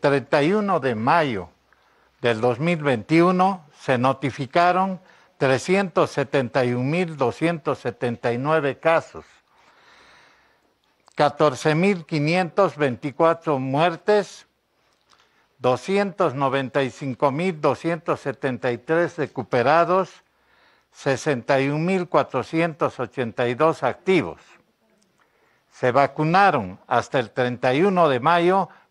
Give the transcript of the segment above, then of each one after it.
31 de mayo del 2021 se notificaron 371.279 casos, 14.524 muertes, 295.273 recuperados, 61.482 activos. Se vacunaron hasta el 31 de mayo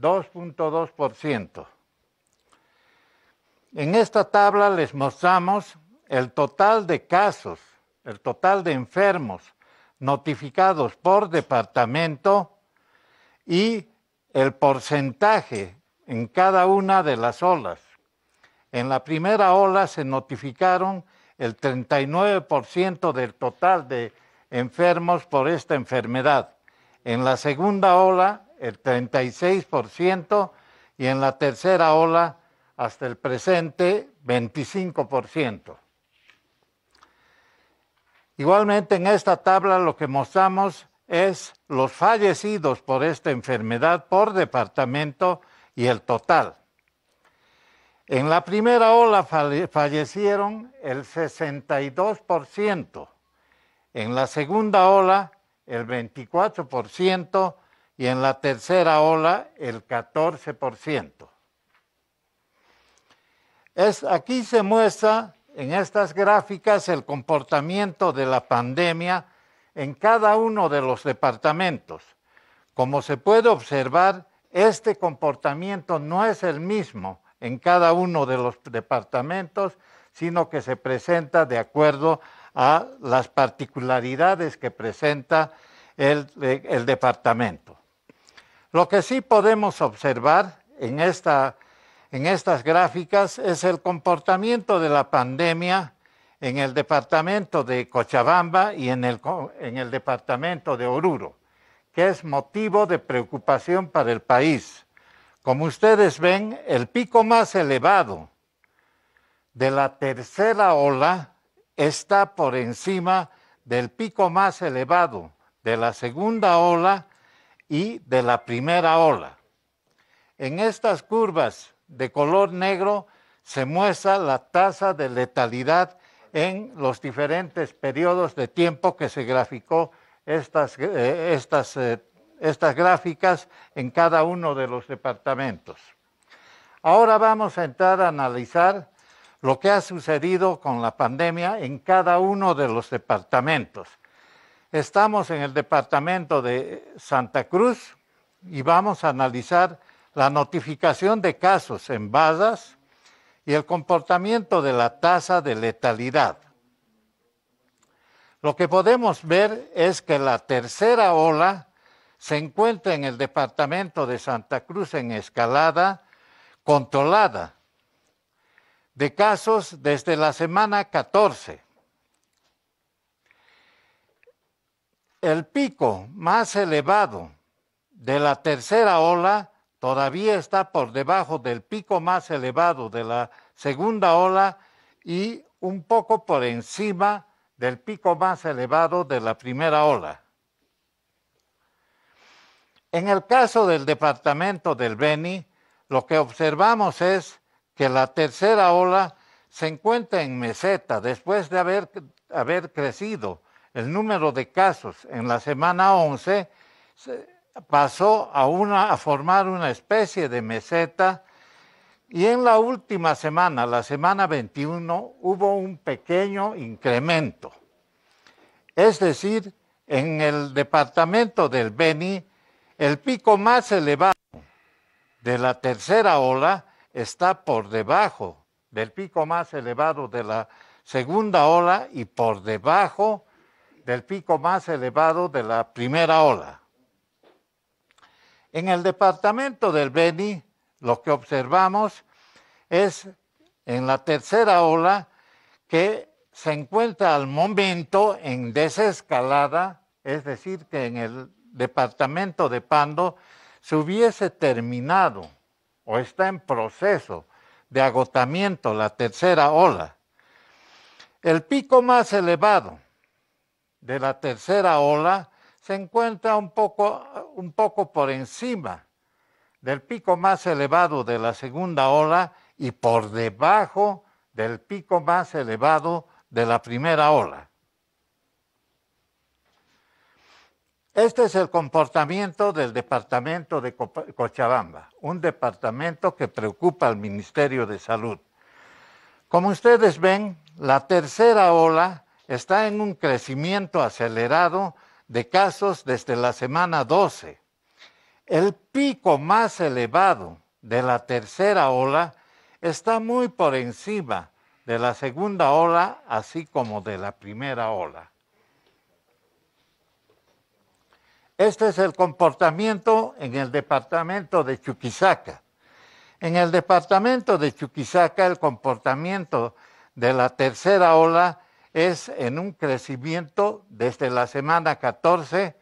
2.2%. En esta tabla les mostramos el total de casos, el total de enfermos notificados por departamento y el porcentaje en cada una de las olas. En la primera ola se notificaron el 39% del total de enfermos por esta enfermedad. En la segunda ola, el 36%, y en la tercera ola, hasta el presente, 25%. Igualmente en esta tabla lo que mostramos es los fallecidos por esta enfermedad por departamento y el total. En la primera ola fallecieron el 62%, en la segunda ola el 24% y en la tercera ola el 14%. Es, aquí se muestra en estas gráficas el comportamiento de la pandemia en cada uno de los departamentos. Como se puede observar, este comportamiento no es el mismo en cada uno de los departamentos, sino que se presenta de acuerdo a las particularidades que presenta el departamento. Lo que sí podemos observar en, estas gráficas es el comportamiento de la pandemia en el departamento de Cochabamba y en el departamento de Oruro, que es motivo de preocupación para el país. Como ustedes ven, el pico más elevado de la tercera ola está por encima del pico más elevado de la segunda ola y de la primera ola. En estas curvas de color negro se muestra la tasa de letalidad en los diferentes periodos de tiempo que se graficó estas, eh, eh, estas gráficas en cada uno de los departamentos. Ahora vamos a entrar a analizar lo que ha sucedido con la pandemia en cada uno de los departamentos. Estamos en el departamento de Santa Cruz y vamos a analizar la notificación de casos en Badas y el comportamiento de la tasa de letalidad. Lo que podemos ver es que la tercera ola se encuentra en el departamento de Santa Cruz en escalada controlada de casos desde la semana 14 El pico más elevado de la tercera ola todavía está por debajo del pico más elevado de la segunda ola y un poco por encima del pico más elevado de la primera ola. En el caso del departamento del Beni, lo que observamos es que la tercera ola se encuentra en meseta después de haber, crecido el número de casos en la semana 11 pasó a, una, a formar una especie de meseta y en la última semana, la semana 21, hubo un pequeño incremento. Es decir, en el departamento del Beni, el pico más elevado de la tercera ola está por debajo del pico más elevado de la segunda ola y por debajo del pico más elevado de la primera ola. En el departamento del Beni, lo que observamos es en la tercera ola que se encuentra al momento en desescalada, es decir, que en el departamento de Pando se hubiese terminado o está en proceso de agotamiento la tercera ola. El pico más elevado de la tercera ola se encuentra un poco, un poco por encima del pico más elevado de la segunda ola y por debajo del pico más elevado de la primera ola. Este es el comportamiento del departamento de Cochabamba, un departamento que preocupa al Ministerio de Salud. Como ustedes ven, la tercera ola está en un crecimiento acelerado de casos desde la semana 12. El pico más elevado de la tercera ola está muy por encima de la segunda ola, así como de la primera ola. Este es el comportamiento en el departamento de Chuquisaca. En el departamento de Chuquisaca el comportamiento de la tercera ola es en un crecimiento desde la semana 14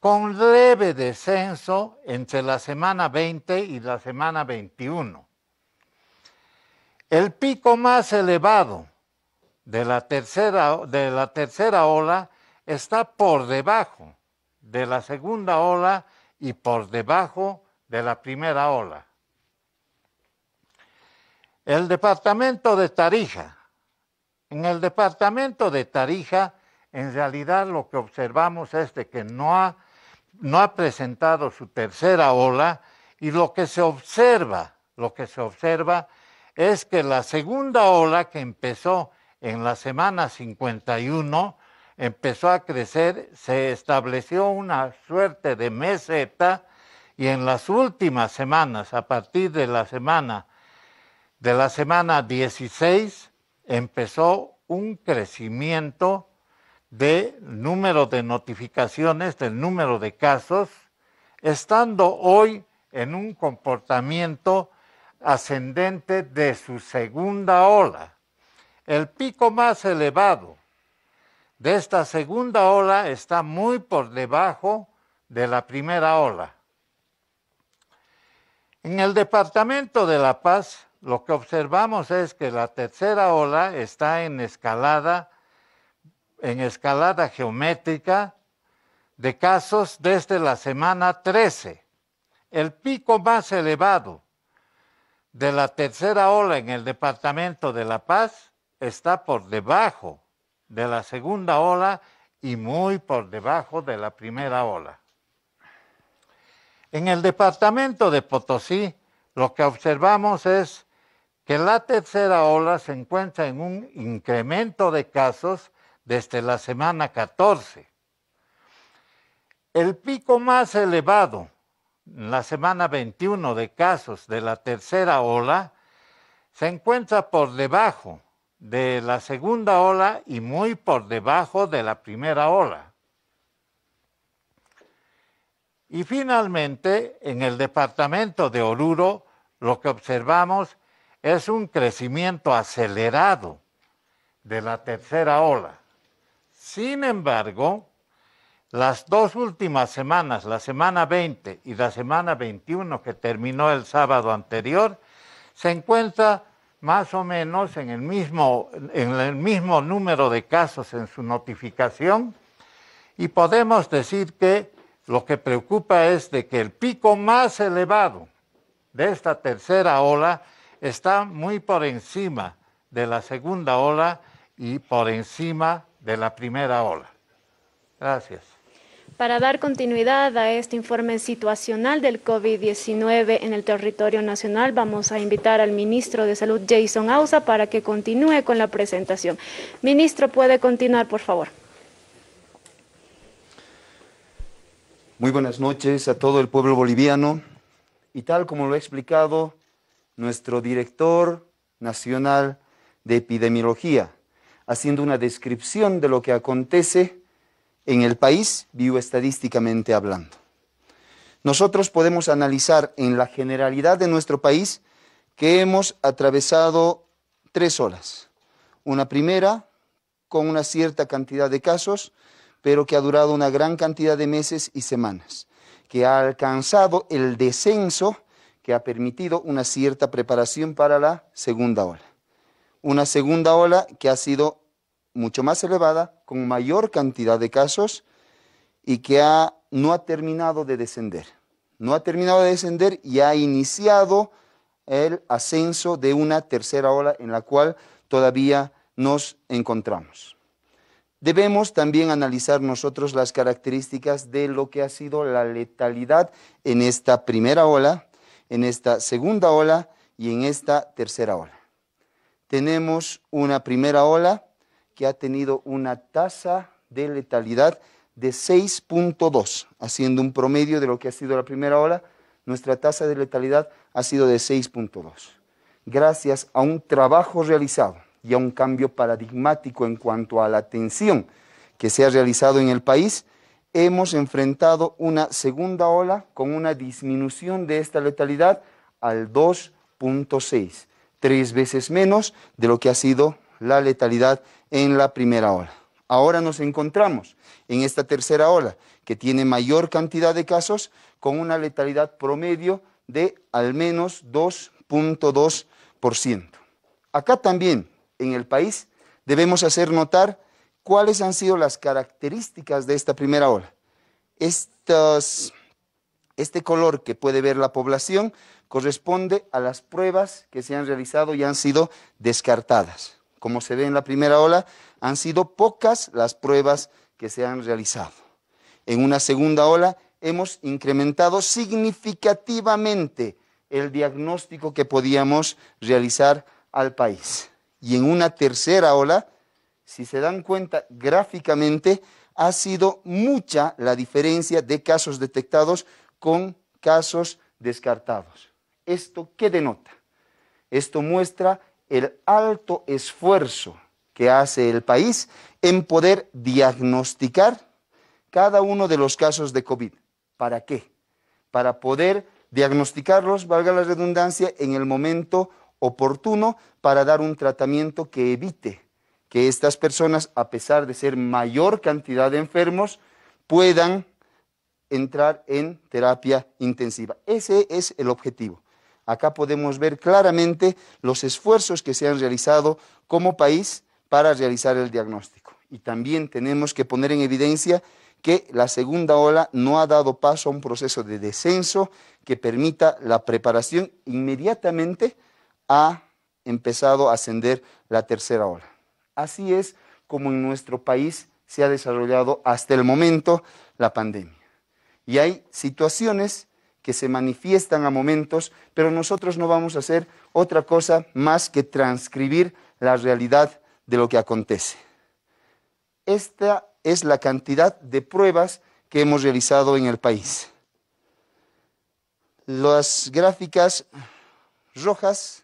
con leve descenso entre la semana 20 y la semana 21. El pico más elevado de la tercera, de la tercera ola está por debajo de la segunda ola y por debajo de la primera ola. El departamento de Tarija en el departamento de Tarija, en realidad lo que observamos es de que no ha, no ha presentado su tercera ola y lo que se observa, lo que se observa es que la segunda ola que empezó en la semana 51 empezó a crecer, se estableció una suerte de meseta y en las últimas semanas, a partir de la semana de la semana 16, empezó un crecimiento de número de notificaciones, del número de casos, estando hoy en un comportamiento ascendente de su segunda ola. El pico más elevado de esta segunda ola está muy por debajo de la primera ola. En el Departamento de La Paz lo que observamos es que la tercera ola está en escalada, en escalada geométrica de casos desde la semana 13. El pico más elevado de la tercera ola en el departamento de La Paz está por debajo de la segunda ola y muy por debajo de la primera ola. En el departamento de Potosí, lo que observamos es que la tercera ola se encuentra en un incremento de casos desde la semana 14. El pico más elevado, en la semana 21 de casos de la tercera ola, se encuentra por debajo de la segunda ola y muy por debajo de la primera ola. Y finalmente, en el departamento de Oruro, lo que observamos es un crecimiento acelerado de la tercera ola. Sin embargo, las dos últimas semanas, la semana 20 y la semana 21 que terminó el sábado anterior, se encuentra más o menos en el mismo, en el mismo número de casos en su notificación y podemos decir que lo que preocupa es de que el pico más elevado de esta tercera ola está muy por encima de la segunda ola y por encima de la primera ola. Gracias. Para dar continuidad a este informe situacional del COVID-19 en el territorio nacional, vamos a invitar al ministro de Salud, Jason Ausa, para que continúe con la presentación. Ministro, puede continuar, por favor. Muy buenas noches a todo el pueblo boliviano. Y tal como lo he explicado nuestro director nacional de epidemiología, haciendo una descripción de lo que acontece en el país bioestadísticamente hablando. Nosotros podemos analizar en la generalidad de nuestro país que hemos atravesado tres olas. Una primera con una cierta cantidad de casos, pero que ha durado una gran cantidad de meses y semanas, que ha alcanzado el descenso que ha permitido una cierta preparación para la segunda ola. Una segunda ola que ha sido mucho más elevada, con mayor cantidad de casos y que no ha terminado de descender. No ha terminado de descender y ha iniciado el ascenso de una tercera ola en la cual todavía nos encontramos. Debemos también analizar nosotros las características de lo que ha sido la letalidad en esta primera ola, en esta segunda ola y en esta tercera ola. Tenemos una primera ola que ha tenido una tasa de letalidad de 6.2, haciendo un promedio de lo que ha sido la primera ola, nuestra tasa de letalidad ha sido de 6.2. Gracias a un trabajo realizado y a un cambio paradigmático en cuanto a la atención que se ha realizado en el país, hemos enfrentado una segunda ola con una disminución de esta letalidad al 2.6, tres veces menos de lo que ha sido la letalidad en la primera ola. Ahora nos encontramos en esta tercera ola, que tiene mayor cantidad de casos, con una letalidad promedio de al menos 2.2%. Acá también, en el país, debemos hacer notar ¿Cuáles han sido las características de esta primera ola? este color que puede ver la población corresponde a las pruebas que se han realizado y han sido descartadas. Como se ve en la primera ola, han sido pocas las pruebas que se han realizado. En una segunda ola hemos incrementado significativamente el diagnóstico que podíamos realizar al país. Y en una tercera ola si se dan cuenta gráficamente, ha sido mucha la diferencia de casos detectados con casos descartados. ¿Esto qué denota? Esto muestra el alto esfuerzo que hace el país en poder diagnosticar cada uno de los casos de COVID. ¿Para qué? Para poder diagnosticarlos, valga la redundancia, en el momento oportuno para dar un tratamiento que evite que estas personas, a pesar de ser mayor cantidad de enfermos, puedan entrar en terapia intensiva. Ese es el objetivo. Acá podemos ver claramente los esfuerzos que se han realizado como país para realizar el diagnóstico. Y también tenemos que poner en evidencia que la segunda ola no ha dado paso a un proceso de descenso que permita la preparación. Inmediatamente ha empezado a ascender la tercera ola. Así es como en nuestro país se ha desarrollado hasta el momento la pandemia. Y hay situaciones que se manifiestan a momentos, pero nosotros no vamos a hacer otra cosa más que transcribir la realidad de lo que acontece. Esta es la cantidad de pruebas que hemos realizado en el país. Las gráficas rojas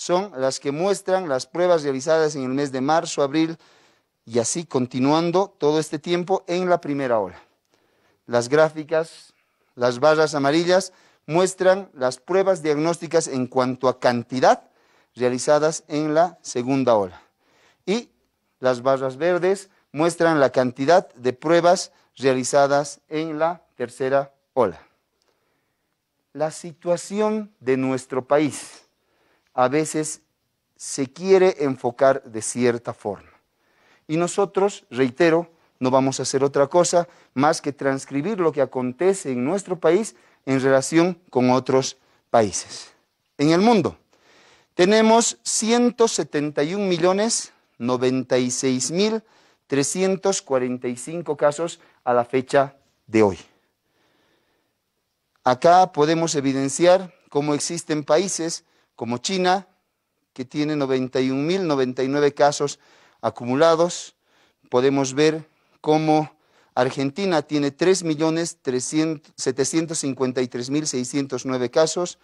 son las que muestran las pruebas realizadas en el mes de marzo, abril y así continuando todo este tiempo en la primera ola. Las gráficas, las barras amarillas, muestran las pruebas diagnósticas en cuanto a cantidad realizadas en la segunda ola. Y las barras verdes muestran la cantidad de pruebas realizadas en la tercera ola. La situación de nuestro país a veces se quiere enfocar de cierta forma. Y nosotros, reitero, no vamos a hacer otra cosa más que transcribir lo que acontece en nuestro país en relación con otros países. En el mundo tenemos 171 millones casos a la fecha de hoy. Acá podemos evidenciar cómo existen países como China, que tiene 91.099 casos acumulados. Podemos ver cómo Argentina tiene 3.753.609 casos.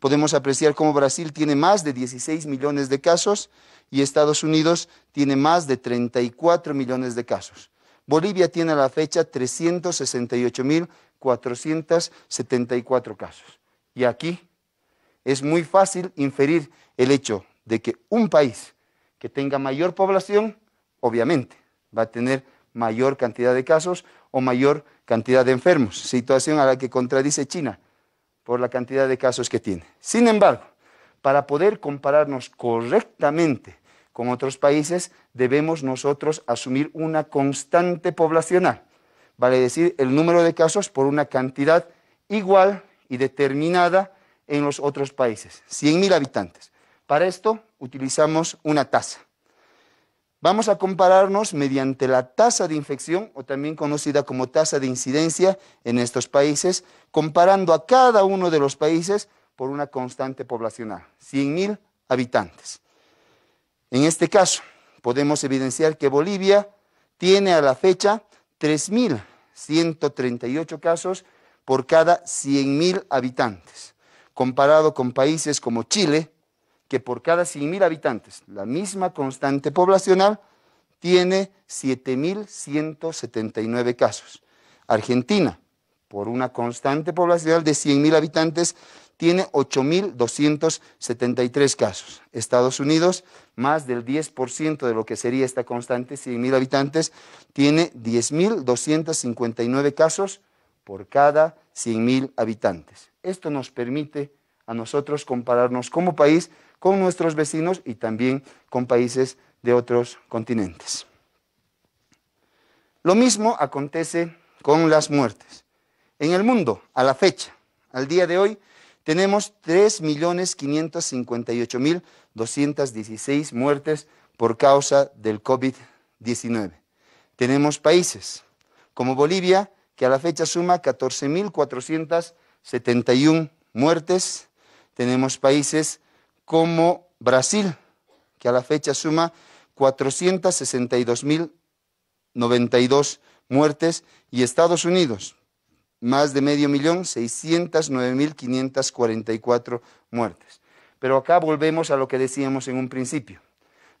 Podemos apreciar cómo Brasil tiene más de 16 millones de casos y Estados Unidos tiene más de 34 millones de casos. Bolivia tiene a la fecha 368.474 casos. Y aquí es muy fácil inferir el hecho de que un país que tenga mayor población, obviamente, va a tener mayor cantidad de casos o mayor cantidad de enfermos, situación a la que contradice China por la cantidad de casos que tiene. Sin embargo, para poder compararnos correctamente con otros países, debemos nosotros asumir una constante poblacional, vale decir, el número de casos por una cantidad igual y determinada en los otros países, 100.000 habitantes. Para esto utilizamos una tasa. Vamos a compararnos mediante la tasa de infección, o también conocida como tasa de incidencia en estos países, comparando a cada uno de los países por una constante poblacional, 100.000 habitantes. En este caso, podemos evidenciar que Bolivia tiene a la fecha 3.138 casos por cada 100.000 habitantes comparado con países como Chile, que por cada 100.000 habitantes, la misma constante poblacional, tiene 7.179 casos. Argentina, por una constante poblacional de 100.000 habitantes, tiene 8.273 casos. Estados Unidos, más del 10% de lo que sería esta constante, 100.000 habitantes, tiene 10.259 casos por cada 100.000 habitantes. Esto nos permite a nosotros compararnos como país con nuestros vecinos y también con países de otros continentes. Lo mismo acontece con las muertes. En el mundo, a la fecha, al día de hoy, tenemos 3.558.216 muertes por causa del COVID-19. Tenemos países como Bolivia, que a la fecha suma 14.471 muertes. Tenemos países como Brasil, que a la fecha suma 462.092 muertes, y Estados Unidos, más de medio millón, 609.544 muertes. Pero acá volvemos a lo que decíamos en un principio.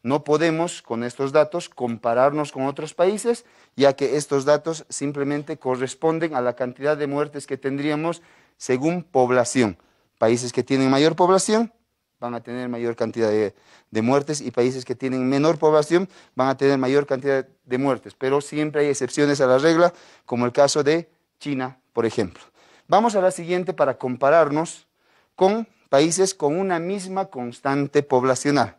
No podemos con estos datos compararnos con otros países, ya que estos datos simplemente corresponden a la cantidad de muertes que tendríamos según población. Países que tienen mayor población van a tener mayor cantidad de, de, muertes y países que tienen menor población van a tener mayor cantidad de muertes. Pero siempre hay excepciones a la regla, como el caso de China, por ejemplo. Vamos a la siguiente para compararnos con países con una misma constante poblacional.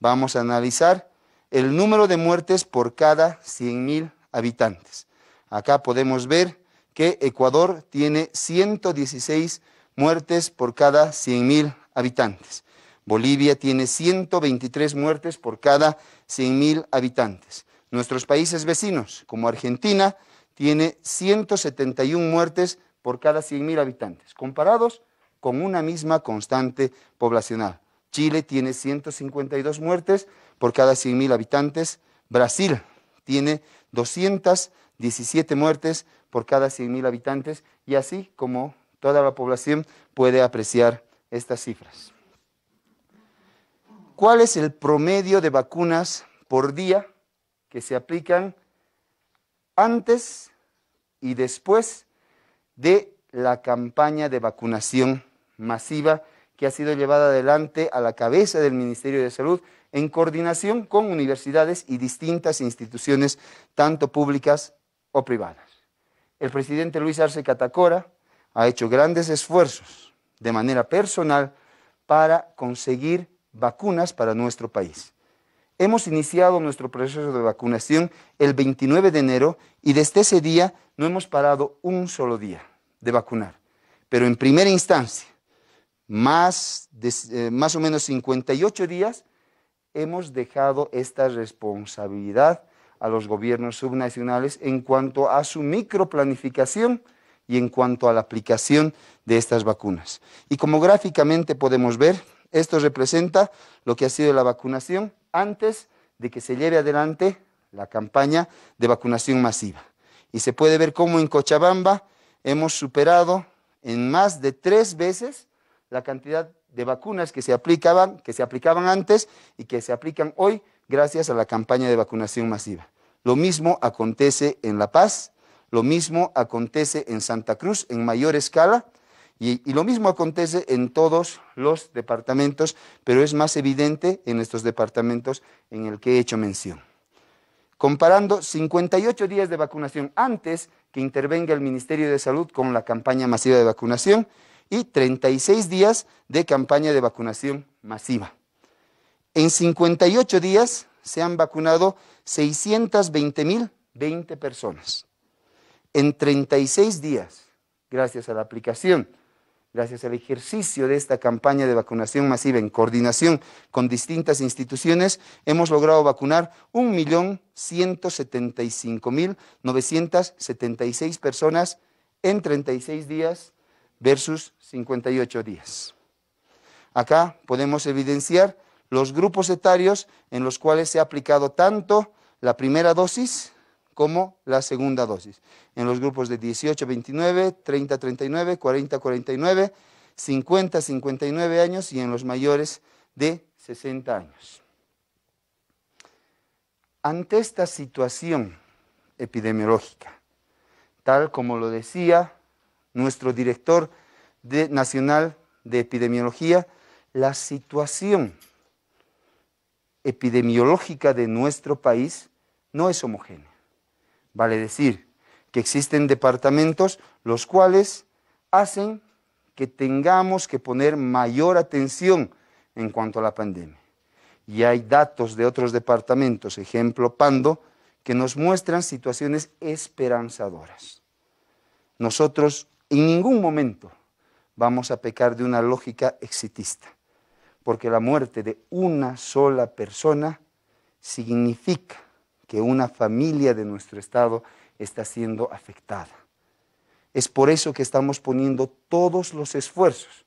Vamos a analizar el número de muertes por cada 100.000 habitantes. Acá podemos ver que Ecuador tiene 116 muertes por cada 100.000 habitantes. Bolivia tiene 123 muertes por cada 100.000 habitantes. Nuestros países vecinos, como Argentina, tiene 171 muertes por cada 100.000 habitantes, comparados con una misma constante poblacional. Chile tiene 152 muertes por cada 100.000 habitantes. Brasil tiene 217 muertes por cada 100.000 habitantes. Y así como toda la población puede apreciar estas cifras. ¿Cuál es el promedio de vacunas por día que se aplican antes y después de la campaña de vacunación masiva que ha sido llevada adelante a la cabeza del Ministerio de Salud en coordinación con universidades y distintas instituciones, tanto públicas o privadas. El presidente Luis Arce Catacora ha hecho grandes esfuerzos de manera personal para conseguir vacunas para nuestro país. Hemos iniciado nuestro proceso de vacunación el 29 de enero y desde ese día no hemos parado un solo día de vacunar. Pero en primera instancia, más, eh, más o menos 58 días, hemos dejado esta responsabilidad a los gobiernos subnacionales en cuanto a su microplanificación y en cuanto a la aplicación de estas vacunas. Y como gráficamente podemos ver, esto representa lo que ha sido la vacunación antes de que se lleve adelante la campaña de vacunación masiva. Y se puede ver cómo en Cochabamba hemos superado en más de tres veces la cantidad de vacunas que se aplicaban, que se aplicaban antes y que se aplican hoy gracias a la campaña de vacunación masiva. Lo mismo acontece en La Paz, lo mismo acontece en Santa Cruz en mayor escala y, lo mismo acontece en todos los departamentos, pero es más evidente en estos departamentos en el que he hecho mención. Comparando 58 días de vacunación antes que intervenga el Ministerio de Salud con la campaña masiva de vacunación y 36 días de campaña de vacunación masiva. En 58 días se han vacunado 620.020 personas. En 36 días, gracias a la aplicación, gracias al ejercicio de esta campaña de vacunación masiva en coordinación con distintas instituciones, hemos logrado vacunar 1.175.976 personas en 36 días versus 58 días. Acá podemos evidenciar los grupos etarios en los cuales se ha aplicado tanto la primera dosis como la segunda dosis. En los grupos de 18 29, 30 39, 40 49, 50 59 años y en los mayores de 60 años. Ante esta situación epidemiológica, tal como lo decía nuestro director de, nacional de epidemiología, la situación epidemiológica de nuestro país no es homogénea. Vale decir que existen departamentos los cuales hacen que tengamos que poner mayor atención en cuanto a la pandemia. Y hay datos de otros departamentos, ejemplo Pando, que nos muestran situaciones esperanzadoras. Nosotros en ningún momento vamos a pecar de una lógica exitista, porque la muerte de una sola persona significa que una familia de nuestro Estado está siendo afectada. Es por eso que estamos poniendo todos los esfuerzos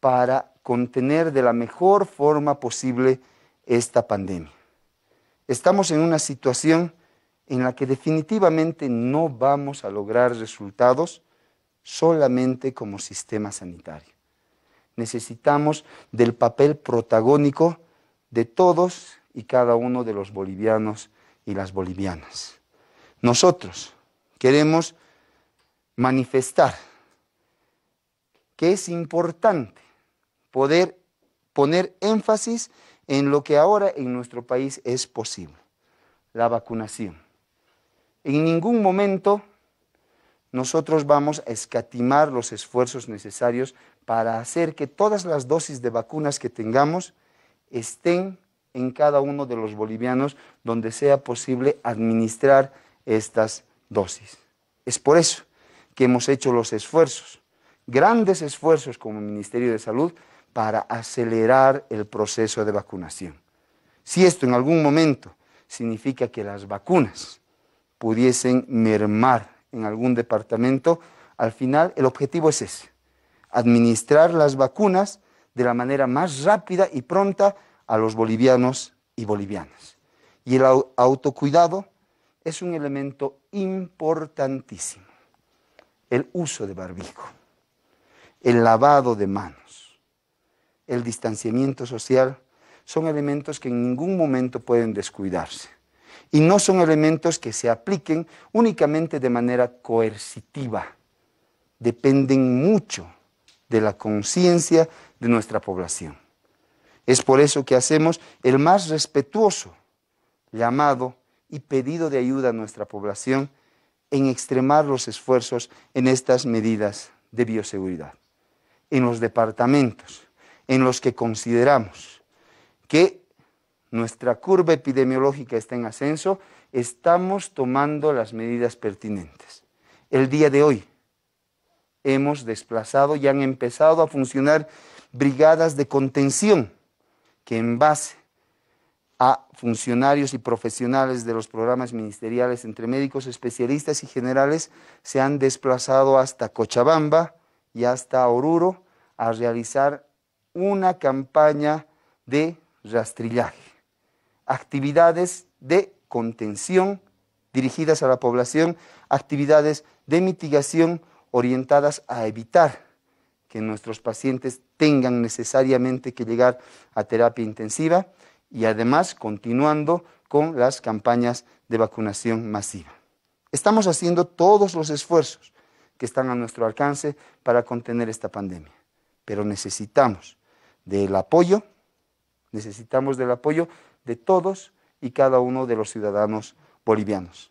para contener de la mejor forma posible esta pandemia. Estamos en una situación en la que definitivamente no vamos a lograr resultados solamente como sistema sanitario. Necesitamos del papel protagónico de todos y cada uno de los bolivianos y las bolivianas. Nosotros queremos manifestar que es importante poder poner énfasis en lo que ahora en nuestro país es posible, la vacunación. En ningún momento nosotros vamos a escatimar los esfuerzos necesarios para hacer que todas las dosis de vacunas que tengamos estén en cada uno de los bolivianos donde sea posible administrar estas dosis. Es por eso que hemos hecho los esfuerzos, grandes esfuerzos como Ministerio de Salud, para acelerar el proceso de vacunación. Si esto en algún momento significa que las vacunas pudiesen mermar en algún departamento, al final el objetivo es ese, administrar las vacunas de la manera más rápida y pronta a los bolivianos y bolivianas. Y el autocuidado es un elemento importantísimo. El uso de barbijo, el lavado de manos, el distanciamiento social son elementos que en ningún momento pueden descuidarse y no son elementos que se apliquen únicamente de manera coercitiva. Dependen mucho de la conciencia de nuestra población. Es por eso que hacemos el más respetuoso llamado y pedido de ayuda a nuestra población en extremar los esfuerzos en estas medidas de bioseguridad, en los departamentos en los que consideramos que nuestra curva epidemiológica está en ascenso, estamos tomando las medidas pertinentes. El día de hoy hemos desplazado y han empezado a funcionar brigadas de contención que en base a funcionarios y profesionales de los programas ministeriales entre médicos, especialistas y generales se han desplazado hasta Cochabamba y hasta Oruro a realizar una campaña de rastrillaje actividades de contención dirigidas a la población, actividades de mitigación orientadas a evitar que nuestros pacientes tengan necesariamente que llegar a terapia intensiva y además continuando con las campañas de vacunación masiva. Estamos haciendo todos los esfuerzos que están a nuestro alcance para contener esta pandemia, pero necesitamos del apoyo, necesitamos del apoyo de todos y cada uno de los ciudadanos bolivianos.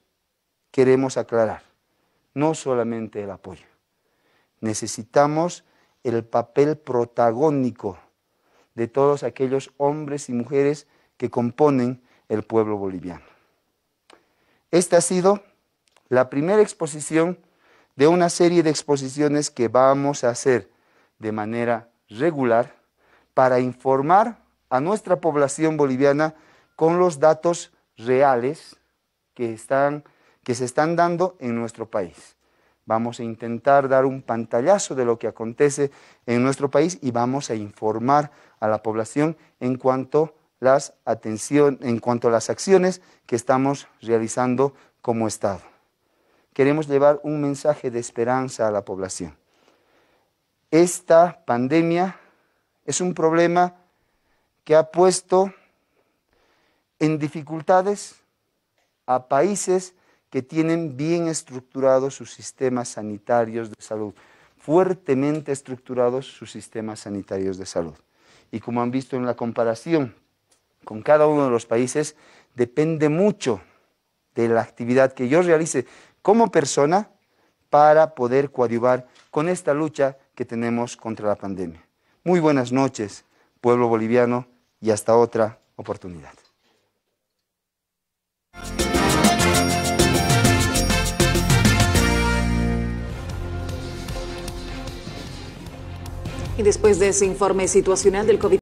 Queremos aclarar, no solamente el apoyo. Necesitamos el papel protagónico de todos aquellos hombres y mujeres que componen el pueblo boliviano. Esta ha sido la primera exposición de una serie de exposiciones que vamos a hacer de manera regular para informar a nuestra población boliviana con los datos reales que, están, que se están dando en nuestro país. Vamos a intentar dar un pantallazo de lo que acontece en nuestro país y vamos a informar a la población en cuanto atención, en cuanto a las acciones que estamos realizando como Estado. Queremos llevar un mensaje de esperanza a la población. Esta pandemia es un problema que ha puesto en dificultades a países que tienen bien estructurados sus sistemas sanitarios de salud, fuertemente estructurados sus sistemas sanitarios de salud. Y como han visto en la comparación con cada uno de los países, depende mucho de la actividad que yo realice como persona para poder coadyuvar con esta lucha que tenemos contra la pandemia. Muy buenas noches, pueblo boliviano y hasta otra oportunidad. Y después de ese informe situacional del COVID.